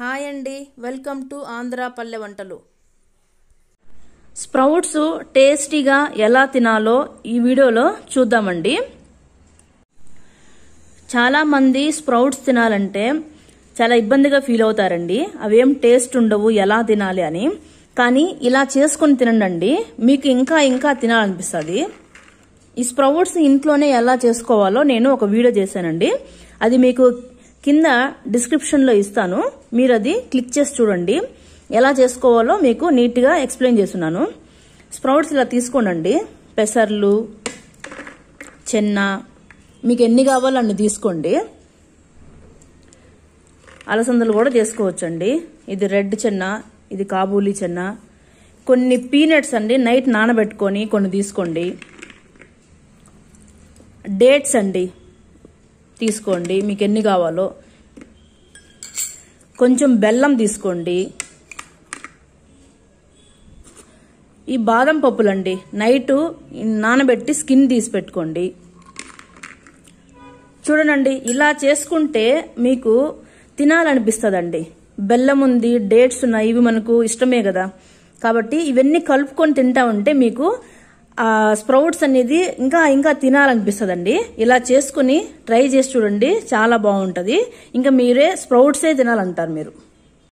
hi అండి welcome to Andhra పల్లె వంటలు స్ప్రౌట్స్ టేస్టీగా ఎలా తినాలో ఈ వీడియోలో చూద్దామండి చాలామంది స్ప్రౌట్స్ తినాలంటే చాలా ఇబ్బందిగా ఫీల్ అవుతారండి అవేం టేస్ట్ ఉండవు ఎలా తినాలి అని కానీ ఇలా చేసుకొని తినండి మీకు ఇంకా ఇంకా తినాలనిపిస్తుంది ఈ స్ప్రౌట్స్ ఇంట్లోనే ఎలా చేసుకోవాలో నేను ఒక వీడియో చేశానండి అది మీకు కింద డిస్క్రిప్షన్లో ఇస్తాను మీరు అది క్లిక్ చేసి చూడండి ఎలా చేసుకోవాలో మీకు నీట్గా ఎక్స్ప్లెయిన్ చేస్తున్నాను స్ప్రౌట్స్ ఇలా తీసుకోనండి పెసర్లు చెన్న మీకు ఎన్ని కావాలో అన్ని తీసుకోండి అలసందలు కూడా చేసుకోవచ్చండి ఇది రెడ్ చెన్న ఇది కాబూలీ చెన్న కొన్ని పీనట్స్ అండి నైట్ నానబెట్టుకొని కొన్ని తీసుకోండి డేట్స్ అండి తీసుకోండి మీకు ఎన్ని కావాలో కొంచెం బెల్లం తీసుకోండి ఈ బాదం పప్పులండి నైటు నానబెట్టి స్కిన్ తీసి పెట్టుకోండి చూడనండి ఇలా చేసుకుంటే మీకు తినాలనిపిస్తుందండి బెల్లం ఉంది డేట్స్ ఉన్నాయి ఇవి మనకు ఇష్టమే కదా కాబట్టి ఇవన్నీ కలుపుకొని తింటా ఉంటే మీకు స్ప్రౌట్స్ అనేది ఇంకా ఇంకా తినాలనిపిస్తుందండి ఇలా చేసుకుని ట్రై చేసి చూడండి చాలా బాగుంటుంది ఇంకా మీరే స్ప్రౌట్సే తినాలంటారు మీరు